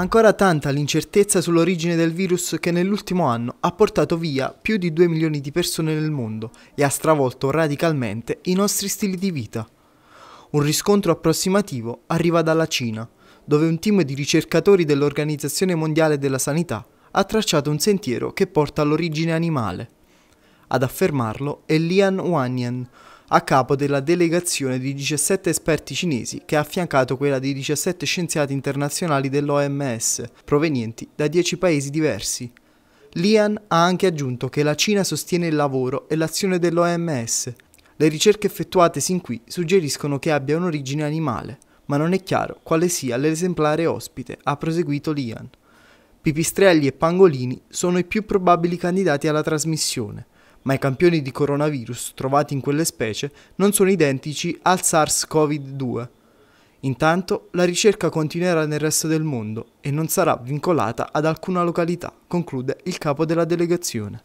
Ancora tanta l'incertezza sull'origine del virus che nell'ultimo anno ha portato via più di 2 milioni di persone nel mondo e ha stravolto radicalmente i nostri stili di vita. Un riscontro approssimativo arriva dalla Cina, dove un team di ricercatori dell'Organizzazione Mondiale della Sanità ha tracciato un sentiero che porta all'origine animale. Ad affermarlo è Lian Wanyan, a capo della delegazione di 17 esperti cinesi che ha affiancato quella di 17 scienziati internazionali dell'OMS, provenienti da 10 paesi diversi. Lian ha anche aggiunto che la Cina sostiene il lavoro e l'azione dell'OMS. Le ricerche effettuate sin qui suggeriscono che abbia un'origine animale, ma non è chiaro quale sia l'esemplare ospite, ha proseguito Lian. Pipistrelli e pangolini sono i più probabili candidati alla trasmissione, ma i campioni di coronavirus trovati in quelle specie non sono identici al SARS-CoV-2. Intanto la ricerca continuerà nel resto del mondo e non sarà vincolata ad alcuna località, conclude il capo della delegazione.